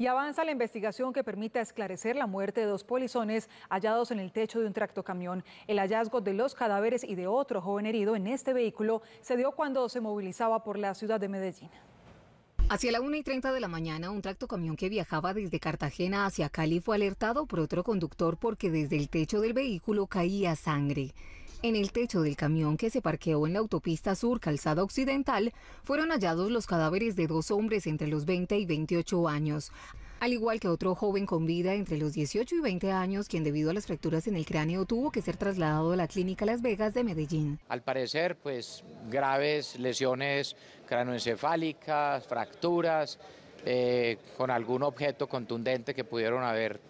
Y avanza la investigación que permita esclarecer la muerte de dos polizones hallados en el techo de un tractocamión. El hallazgo de los cadáveres y de otro joven herido en este vehículo se dio cuando se movilizaba por la ciudad de Medellín. Hacia la 1 y 30 de la mañana, un tractocamión que viajaba desde Cartagena hacia Cali fue alertado por otro conductor porque desde el techo del vehículo caía sangre. En el techo del camión que se parqueó en la autopista sur Calzada Occidental fueron hallados los cadáveres de dos hombres entre los 20 y 28 años, al igual que otro joven con vida entre los 18 y 20 años, quien debido a las fracturas en el cráneo tuvo que ser trasladado a la clínica Las Vegas de Medellín. Al parecer, pues graves lesiones cranoencefálicas, fracturas, eh, con algún objeto contundente que pudieron haber,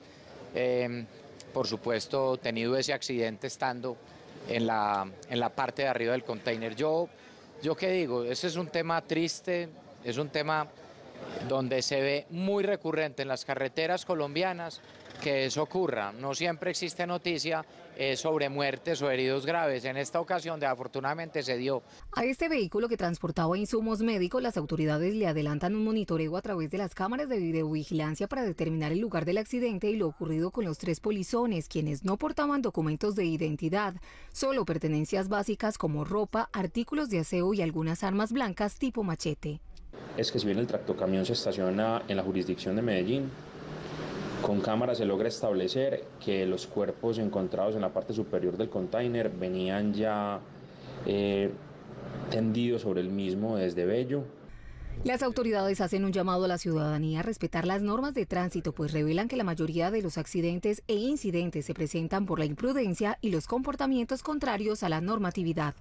eh, por supuesto, tenido ese accidente estando en la, en la parte de arriba del container. Yo, yo qué digo, ese es un tema triste, es un tema donde se ve muy recurrente en las carreteras colombianas que eso ocurra. No siempre existe noticia eh, sobre muertes o heridos graves. En esta ocasión, de, afortunadamente, se dio. A este vehículo que transportaba insumos médicos, las autoridades le adelantan un monitoreo a través de las cámaras de videovigilancia para determinar el lugar del accidente y lo ocurrido con los tres polizones, quienes no portaban documentos de identidad, solo pertenencias básicas como ropa, artículos de aseo y algunas armas blancas tipo machete es que si bien el tractocamión se estaciona en la jurisdicción de Medellín, con cámara se logra establecer que los cuerpos encontrados en la parte superior del container venían ya eh, tendidos sobre el mismo desde Bello. Las autoridades hacen un llamado a la ciudadanía a respetar las normas de tránsito, pues revelan que la mayoría de los accidentes e incidentes se presentan por la imprudencia y los comportamientos contrarios a la normatividad.